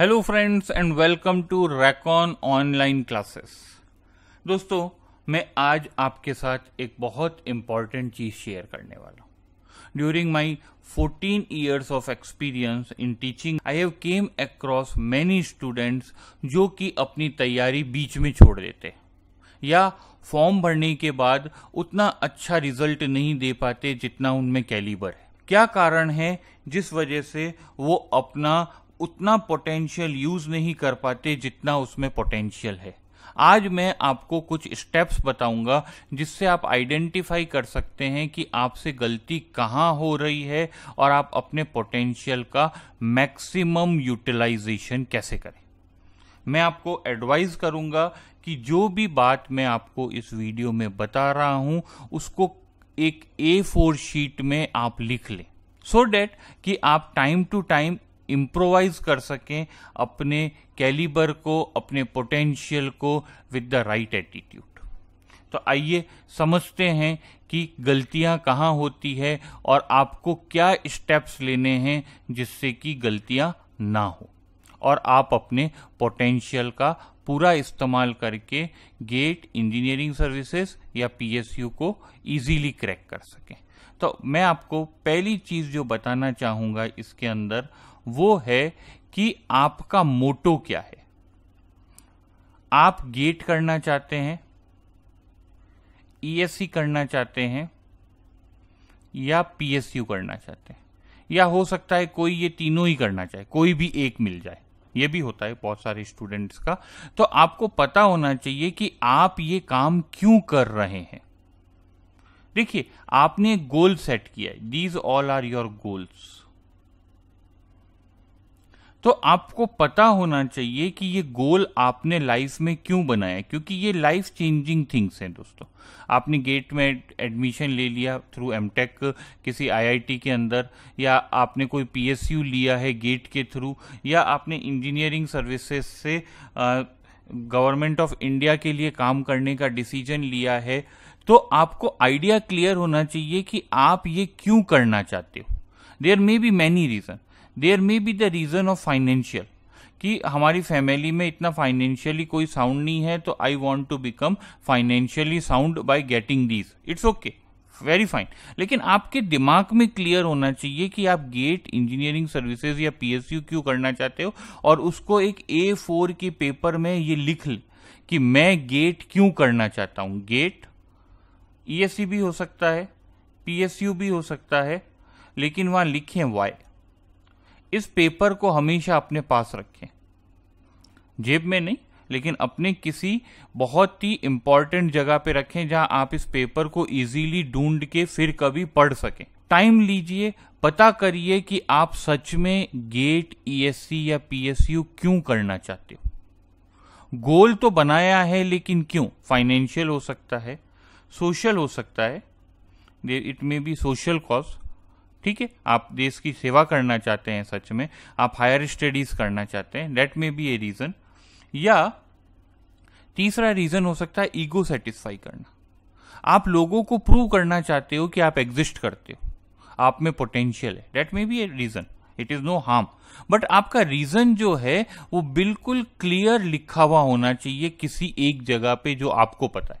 hello friends and welcome to Racon online classes दोस्तों मैं आज आपके साथ एक बहुत इंपॉर्टेंट चीज़ शेयर करने वाला हूं during my 14 years of experience in teaching I have came across many students जो कि अपनी तैयारी बीच में छोड़ देते हैं या फॉर्म भरने के बाद उतना अच्छा रिजल्ट नहीं दे पाते जितना उनमें कैलिबर है क्या कारण है जिस वजह से वो अपना उतना पोटेंशियल यूज नहीं कर पाते जितना उसमें पोटेंशियल है आज मैं आपको कुछ स्टेप्स बताऊंगा जिससे आप आइडेंटिफाई कर सकते हैं कि आपसे गलती कहाँ हो रही है और आप अपने पोटेंशियल का मैक्सिमम यूटिलाइजेशन कैसे करें मैं आपको एडवाइज करूंगा कि जो भी बात मैं आपको इस वीडियो में बता रहा हूं उसको एक ए फोर शीट में आप लिख लें सो डेट डैट कि आप टाइम टू टाइम इम्प्रोवाइज कर सकें अपने कैलिबर को अपने पोटेंशियल को विद द राइट एटीट्यूड तो आइए समझते हैं कि गलतियां कहाँ होती है और आपको क्या स्टेप्स लेने हैं जिससे कि गलतियां ना हो और आप अपने पोटेंशियल का पूरा इस्तेमाल करके गेट इंजीनियरिंग सर्विसेज या पीएसयू को इजीली क्रैक कर सकें तो मैं आपको पहली चीज़ जो बताना चाहूंगा इसके अंदर वो है कि आपका मोटो क्या है आप गेट करना चाहते हैं ईएससी e करना चाहते हैं या पीएसयू करना चाहते हैं या हो सकता है कोई ये तीनों ही करना चाहे कोई भी एक मिल जाए ये भी होता है बहुत सारे स्टूडेंट्स का तो आपको पता होना चाहिए कि आप ये काम क्यों कर रहे हैं देखिए आपने गोल सेट किया है these all are your goals तो आपको पता होना चाहिए कि ये गोल आपने लाइफ में क्यों बनाया क्योंकि ये लाइफ चेंजिंग थिंग्स हैं दोस्तों आपने गेट में एडमिशन ले लिया थ्रू एम किसी आईआईटी के अंदर या आपने कोई पीएसयू लिया है गेट के थ्रू या आपने इंजीनियरिंग सर्विसेज से गवर्नमेंट ऑफ इंडिया के लिए काम करने का डिसीजन लिया है तो आपको आइडिया क्लियर होना चाहिए कि आप ये क्यों करना चाहते हो there may be many reason there may be the reason of financial कि हमारी फैमिली में इतना फाइनेंशियली कोई साउंड नहीं है तो I want to become financially sound by getting these it's okay very fine लेकिन आपके दिमाग में क्लियर होना चाहिए कि आप गेट इंजीनियरिंग सर्विसेज या पीएसयू क्यों करना चाहते हो और उसको एक ए फोर के पेपर में ये लिख लें कि मैं गेट क्यों करना चाहता हूँ गेट ई e e भी हो सकता है पीएसयू भी हो सकता है लेकिन वहाँ लिखें वाई इस पेपर को हमेशा अपने पास रखें जेब में नहीं लेकिन अपने किसी बहुत ही इंपॉर्टेंट जगह पे रखें जहां आप इस पेपर को इजीली ढूंढ के फिर कभी पढ़ सकें टाइम लीजिए पता करिए कि आप सच में गेट ईएससी e या पीएसयू क्यों करना चाहते हो गोल तो बनाया है लेकिन क्यों फाइनेंशियल हो सकता है सोशल हो सकता है it may be social cause ठीक है आप देश की सेवा करना चाहते हैं सच में आप हायर स्टडीज करना चाहते हैं that may be a reason या तीसरा रीजन हो सकता है ईगो सेटिस्फाई करना आप लोगों को प्रूव करना चाहते हो कि आप एग्जिस्ट करते हो आप में पोटेंशियल है that may be a reason it is no harm but आपका रीजन जो है वो बिल्कुल क्लियर लिखा हुआ होना चाहिए किसी एक जगह पे जो आपको पता है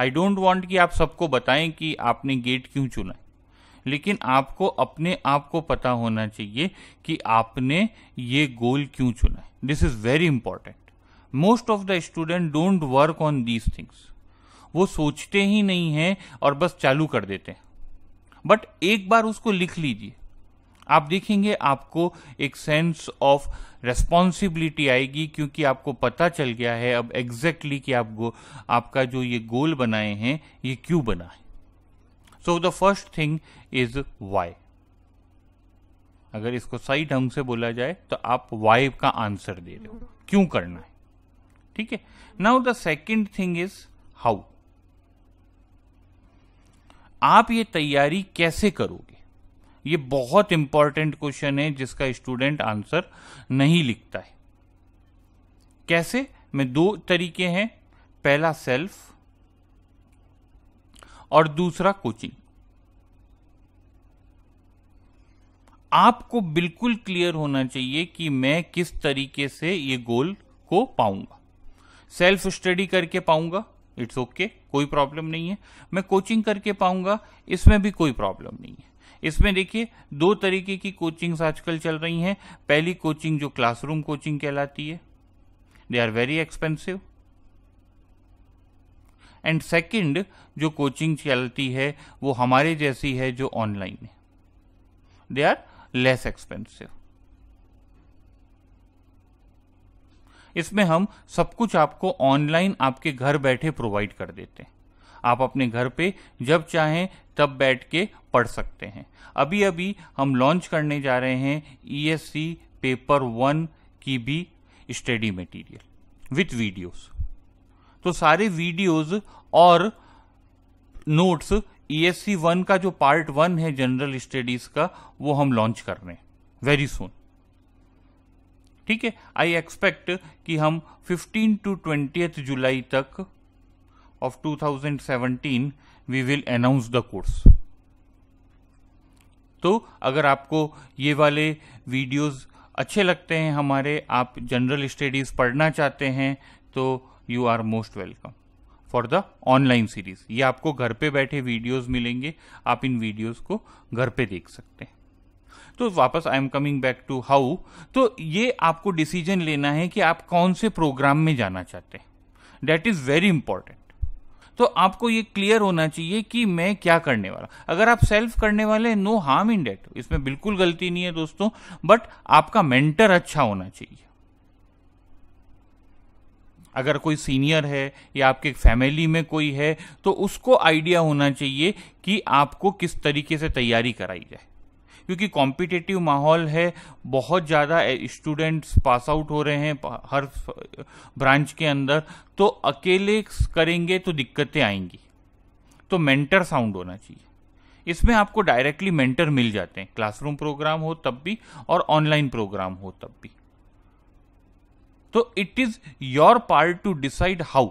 आई डोंट वॉन्ट कि आप सबको बताएं कि आपने गेट क्यों चुना लेकिन आपको अपने आप को पता होना चाहिए कि आपने ये गोल क्यों चुना है this is very important most of the student don't work on these things वो सोचते ही नहीं है और बस चालू कर देते हैं बट एक बार उसको लिख लीजिए आप देखेंगे आपको एक सेंस ऑफ रेस्पॉन्सिबिलिटी आएगी क्योंकि आपको पता चल गया है अब एग्जैक्टली exactly कि आप गो, आपका जो ये गोल बनाए हैं ये क्यों बना है so the first thing is why अगर इसको सही ढंग से बोला जाए तो आप वाई का आंसर दे रहे हो क्यों करना है ठीक है now the second thing is how आप ये तैयारी कैसे करोगे ये बहुत इंपॉर्टेंट क्वेश्चन है जिसका स्टूडेंट आंसर नहीं लिखता है कैसे में दो तरीके हैं पहला सेल्फ और दूसरा कोचिंग आपको बिल्कुल क्लियर होना चाहिए कि मैं किस तरीके से ये गोल को पाऊंगा सेल्फ स्टडी करके पाऊंगा इट्स ओके okay, कोई प्रॉब्लम नहीं है मैं कोचिंग करके पाऊंगा इसमें भी कोई प्रॉब्लम नहीं है इसमें देखिए दो तरीके की कोचिंग्स आजकल चल रही हैं पहली कोचिंग जो क्लासरूम कोचिंग कहलाती है they are very expensive and second जो कोचिंग चलती है वो हमारे जैसी है जो ऑनलाइन है दे आर लेस एक्सपेंसिव इसमें हम सब कुछ आपको ऑनलाइन आपके घर बैठे प्रोवाइड कर देते हैं आप अपने घर पे जब चाहें तब बैठ के पढ़ सकते हैं अभी अभी हम लॉन्च करने जा रहे हैं ई पेपर वन की भी स्टडी मटेरियल विथ वीडियोस तो सारे वीडियोस और नोट्स ई e वन का जो पार्ट वन है जनरल स्टडीज का वो हम लॉन्च कर रहे हैं वेरी सुन ठीक है आई एक्सपेक्ट कि हम 15 टू ट्वेंटी जुलाई तक of 2017 we will announce the course तो अगर आपको ये वाले वीडियोस अच्छे लगते हैं हमारे आप जनरल स्टडीज़ पढ़ना चाहते हैं तो you are most welcome for the online series ये आपको घर पे बैठे वीडियोस मिलेंगे आप इन वीडियोस को घर पे देख सकते हैं तो वापस I am coming back to how तो ये आपको डिसीजन लेना है कि आप कौन से प्रोग्राम में जाना चाहते हैं डेट इज वेरी इंपॉर्टेंट तो आपको ये क्लियर होना चाहिए कि मैं क्या करने वाला अगर आप सेल्फ करने वाले नो हार्म इन डेट इसमें बिल्कुल गलती नहीं है दोस्तों बट आपका मेंटर अच्छा होना चाहिए अगर कोई सीनियर है या आपके फैमिली में कोई है तो उसको आइडिया होना चाहिए कि आपको किस तरीके से तैयारी कराई जाए क्योंकि कॉम्पिटिटिव माहौल है बहुत ज़्यादा स्टूडेंट्स पास आउट हो रहे हैं हर ब्रांच के अंदर तो अकेले करेंगे तो दिक्कतें आएंगी तो मेंटर साउंड होना चाहिए इसमें आपको डायरेक्टली मेंटर मिल जाते हैं क्लासरूम प्रोग्राम हो तब भी और ऑनलाइन प्रोग्राम हो तब भी तो it is your part to decide how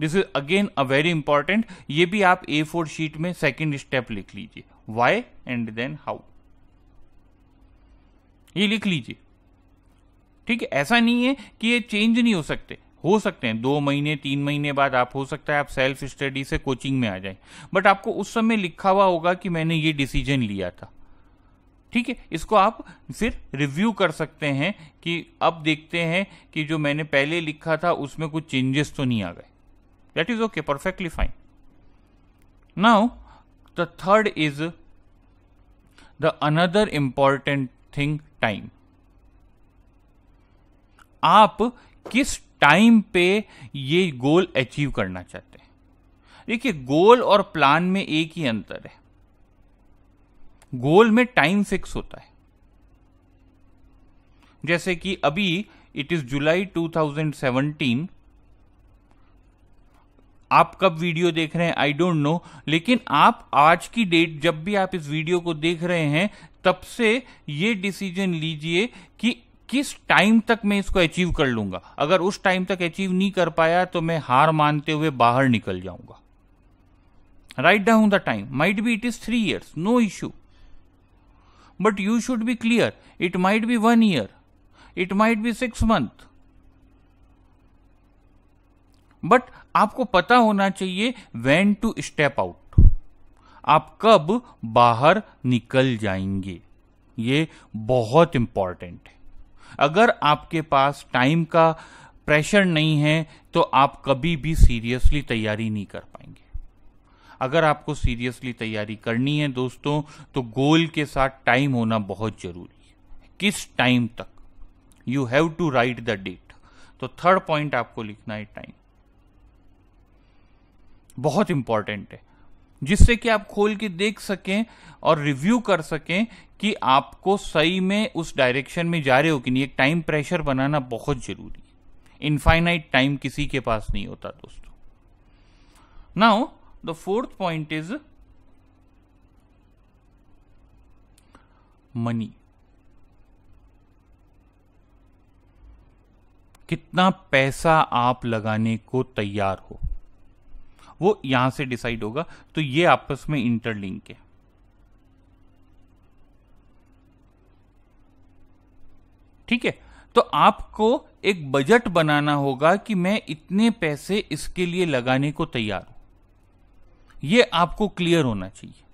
this is again a very important ये भी आप ए फोर शीट में सेकेंड स्टेप लिख लीजिए वाई एंड देन हाउ ये लिख लीजिए ठीक है ऐसा नहीं है कि ये चेंज नहीं हो सकते हो सकते हैं दो महीने तीन महीने बाद आप हो सकता है आप सेल्फ स्टडी से कोचिंग में आ जाए बट आपको उस समय लिखा हुआ होगा कि मैंने ये डिसीजन लिया था ठीक है इसको आप फिर रिव्यू कर सकते हैं कि अब देखते हैं कि जो मैंने पहले लिखा था उसमें कुछ चेंजेस तो नहीं आ गए that is okay perfectly fine now the third is the another important thing time आप किस टाइम पे ये गोल अचीव करना चाहते हैं देखिए गोल और प्लान में एक ही अंतर है गोल में टाइम फिक्स होता है जैसे कि अभी इट इज जुलाई 2017 आप कब वीडियो देख रहे हैं आई डोंट नो लेकिन आप आज की डेट जब भी आप इस वीडियो को देख रहे हैं तब से ये डिसीजन लीजिए कि किस टाइम तक मैं इसको अचीव कर लूंगा अगर उस टाइम तक अचीव नहीं कर पाया तो मैं हार मानते हुए बाहर निकल जाऊंगा write down the time might be it is three years no issue but you should be clear it might be one year it might be six month but आपको पता होना चाहिए वेन टू स्टेप आउट आप कब बाहर निकल जाएंगे ये बहुत इंपॉर्टेंट है अगर आपके पास टाइम का प्रेशर नहीं है तो आप कभी भी सीरियसली तैयारी नहीं कर पाएंगे अगर आपको सीरियसली तैयारी करनी है दोस्तों तो गोल के साथ टाइम होना बहुत जरूरी है किस टाइम तक you have to write the date तो थर्ड पॉइंट आपको लिखना है टाइम बहुत इंपॉर्टेंट है जिससे कि आप खोल के देख सकें और रिव्यू कर सकें कि आपको सही में उस डायरेक्शन में जा रहे हो कि नहीं एक टाइम प्रेशर बनाना बहुत जरूरी है इनफाइनाइट टाइम किसी के पास नहीं होता दोस्तों now The fourth point is money कितना पैसा आप लगाने को तैयार हो वो यहां से डिसाइड होगा तो ये आपस में इंटरलिंक है ठीक है तो आपको एक बजट बनाना होगा कि मैं इतने पैसे इसके लिए लगाने को तैयार हूं ये आपको क्लियर होना चाहिए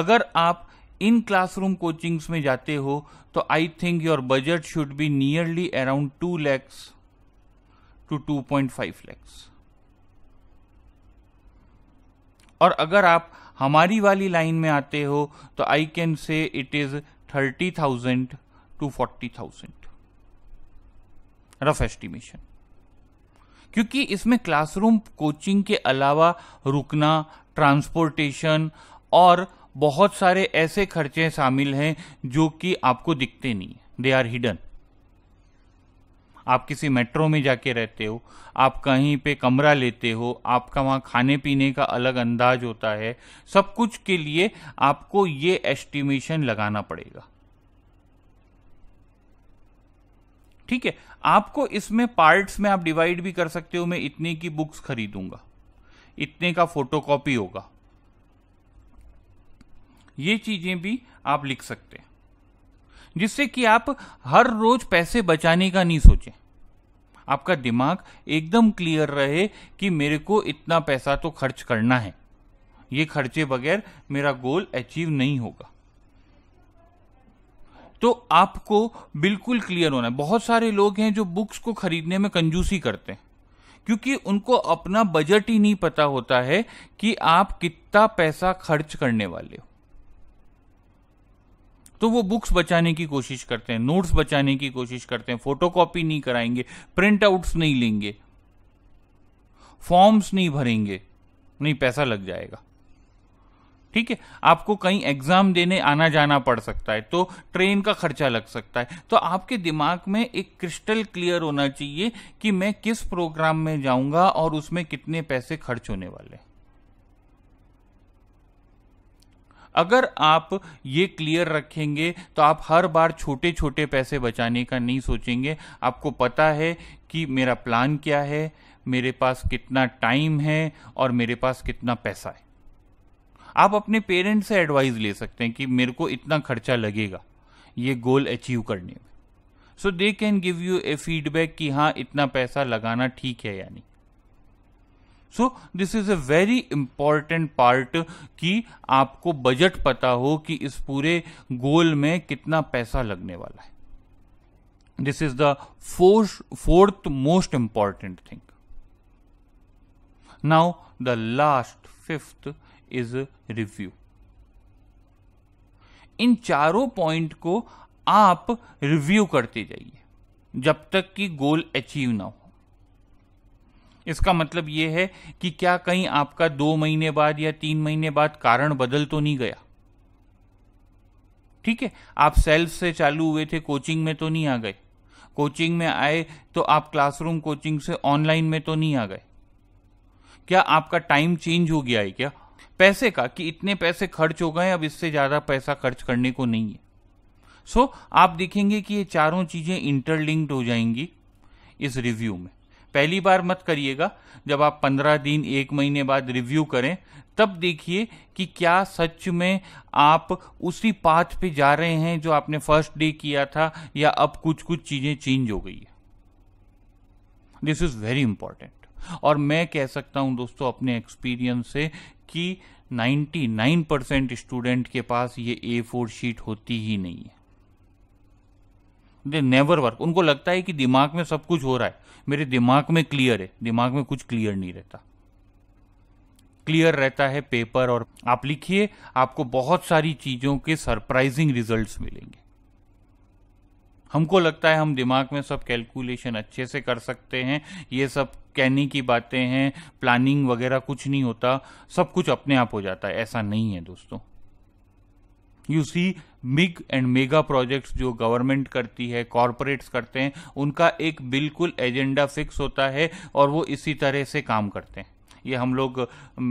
अगर आप इन क्लासरूम कोचिंग्स में जाते हो तो I think your budget should be nearly around two lakhs to two point five lakhs और अगर आप हमारी वाली लाइन में आते हो तो I can say it is thirty thousand to forty thousand rough estimation क्योंकि इसमें क्लासरूम कोचिंग के अलावा रुकना ट्रांसपोर्टेशन और बहुत सारे ऐसे खर्चे शामिल हैं जो कि आपको दिखते नहीं दे आर हिडन आप किसी मेट्रो में जाके रहते हो आप कहीं पे कमरा लेते हो आपका वहाँ खाने पीने का अलग अंदाज होता है सब कुछ के लिए आपको ये एस्टिमेशन लगाना पड़ेगा ठीक है आपको इसमें पार्ट्स में आप डिवाइड भी कर सकते हो मैं इतने की बुक्स खरीदूंगा इतने का फोटोकॉपी होगा ये चीजें भी आप लिख सकते हैं जिससे कि आप हर रोज पैसे बचाने का नहीं सोचें आपका दिमाग एकदम क्लियर रहे कि मेरे को इतना पैसा तो खर्च करना है ये खर्चे बगैर मेरा गोल अचीव नहीं होगा तो आपको बिल्कुल क्लियर होना है बहुत सारे लोग हैं जो बुक्स को खरीदने में कंजूसी करते हैं क्योंकि उनको अपना बजट ही नहीं पता होता है कि आप कितना पैसा खर्च करने वाले हो तो वो बुक्स बचाने की कोशिश करते हैं नोट्स बचाने की कोशिश करते हैं फोटोकॉपी नहीं कराएंगे प्रिंट आउट्स नहीं लेंगे फॉर्म्स नहीं भरेंगे नहीं पैसा लग जाएगा ठीक है आपको कहीं एग्जाम देने आना जाना पड़ सकता है तो ट्रेन का खर्चा लग सकता है तो आपके दिमाग में एक क्रिस्टल क्लियर होना चाहिए कि मैं किस प्रोग्राम में जाऊंगा और उसमें कितने पैसे खर्च होने वाले अगर आप ये क्लियर रखेंगे तो आप हर बार छोटे छोटे पैसे बचाने का नहीं सोचेंगे आपको पता है कि मेरा प्लान क्या है मेरे पास कितना टाइम है और मेरे पास कितना पैसा है आप अपने पेरेंट्स से एडवाइस ले सकते हैं कि मेरे को इतना खर्चा लगेगा ये गोल अचीव करने में so they can give you a feedback कि हाँ इतना पैसा लगाना ठीक है यानी so this is a very important part कि आपको बजट पता हो कि इस पूरे गोल में कितना पैसा लगने वाला है this is the fourth most important thing now the last fifth is review इन चारों पॉइंट को आप रिव्यू करते जाइए जब तक कि गोल अचीव ना हो इसका मतलब यह है कि क्या कहीं आपका दो महीने बाद या तीन महीने बाद कारण बदल तो नहीं गया ठीक है आप सेल्फ से चालू हुए थे कोचिंग में तो नहीं आ गए कोचिंग में आए तो आप क्लासरूम कोचिंग से ऑनलाइन में तो नहीं आ गए क्या आपका टाइम चेंज हो गया है क्या पैसे का कि इतने पैसे खर्च हो गए अब इससे ज़्यादा पैसा खर्च करने को नहीं है सो so, आप देखेंगे कि ये चारों चीज़ें इंटरलिंक्ड हो जाएंगी इस रिव्यू में पहली बार मत करिएगा जब आप पंद्रह दिन एक महीने बाद रिव्यू करें तब देखिए कि क्या सच में आप उसी पाथ पे जा रहे हैं जो आपने फर्स्ट डे किया था या अब कुछ कुछ चीज़ें चेंज हो गई है दिस इज़ वेरी इंपॉर्टेंट और मैं कह सकता हूं दोस्तों अपने एक्सपीरियंस से जबकि 99 परसेंट स्टूडेंट के पास ये ए फोर शीट होती ही नहीं है दे नेवर वर्क उनको लगता है कि दिमाग में सब कुछ हो रहा है मेरे दिमाग में क्लियर है दिमाग में कुछ क्लियर नहीं रहता क्लियर रहता है पेपर और आप लिखिए आपको बहुत सारी चीजों के सरप्राइजिंग रिजल्ट्स मिलेंगे हमको लगता है हम दिमाग में सब कैलकुलेशन अच्छे से कर सकते हैं ये सब कहने की बातें हैं प्लानिंग वगैरह कुछ नहीं होता सब कुछ अपने आप हो जाता है ऐसा नहीं है दोस्तों you see big and mega projects जो गवर्नमेंट करती है कॉरपोरेट्स करते हैं उनका एक बिल्कुल एजेंडा फिक्स होता है और वो इसी तरह से काम करते हैं ये हम लोग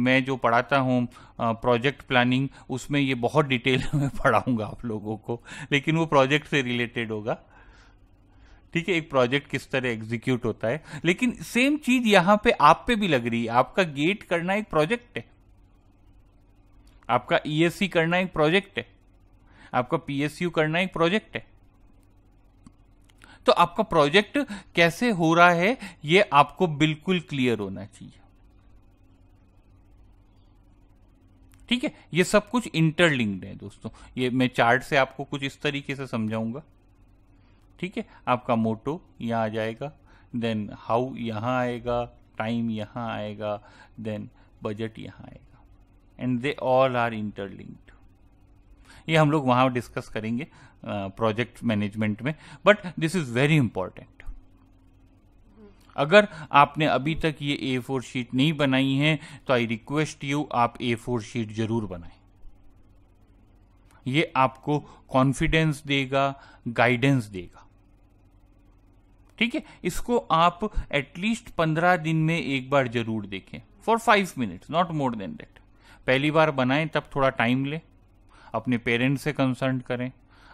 मैं जो पढ़ाता हूँ प्रोजेक्ट प्लानिंग उसमें ये बहुत डिटेल में पढ़ाऊँगा आप लोगों को लेकिन वो प्रोजेक्ट से रिलेटेड होगा ठीक है एक प्रोजेक्ट किस तरह एग्जीक्यूट होता है लेकिन सेम चीज यहां पे आप पे भी लग रही है आपका गेट करना एक प्रोजेक्ट है आपका ईएससी e करना एक प्रोजेक्ट है आपका पीएसयू करना एक प्रोजेक्ट है तो आपका प्रोजेक्ट कैसे हो रहा है ये आपको बिल्कुल क्लियर होना चाहिए ठीक है ये सब कुछ इंटरलिंक्ड है दोस्तों ये मैं चार्ट से आपको कुछ इस तरीके से समझाऊंगा ठीक है आपका मोटो यहाँ आ जाएगा देन हाउ यहाँ आएगा टाइम यहाँ आएगा देन बजट यहाँ आएगा and they all are interlinked ये हम लोग वहाँ डिस्कस करेंगे प्रोजेक्ट मैनेजमेंट में but this is very important अगर आपने अभी तक ये ए फोर शीट नहीं बनाई है तो आई रिक्वेस्ट यू आप ए फोर शीट जरूर बनाएं ये आपको कॉन्फिडेंस देगा गाइडेंस देगा ठीक है इसको आप एटलीस्ट पंद्रह दिन में एक बार जरूर देखें for five minutes not more than that पहली बार बनाएं तब थोड़ा टाइम लें अपने पेरेंट्स से कंसल्ट करें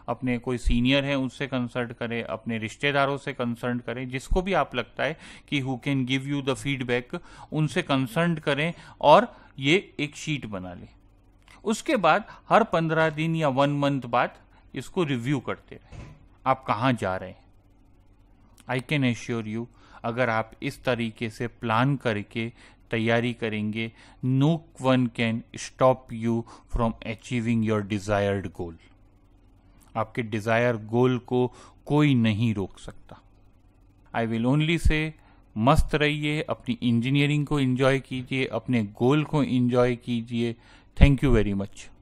अपने कोई सीनियर हैं उससे कंसल्ट करें अपने रिश्तेदारों से कंसल्ट करें जिसको भी आप लगता है कि who can give you the feedback उनसे कंसल्ट करें और ये एक शीट बना लें उसके बाद हर पंद्रह दिन या वन मंथ बाद इसको रिव्यू करते रहें आप कहाँ जा रहे हैं आई कैन एश्योर यू अगर आप इस तरीके से प्लान करके तैयारी करेंगे no one can stop you from achieving your desired goal आपके डिज़ायर गोल को कोई नहीं रोक सकता आई विल ओनली से मस्त रहिए अपनी इंजीनियरिंग को इंजॉय कीजिए अपने गोल को इंजॉय कीजिए थैंक यू वेरी मच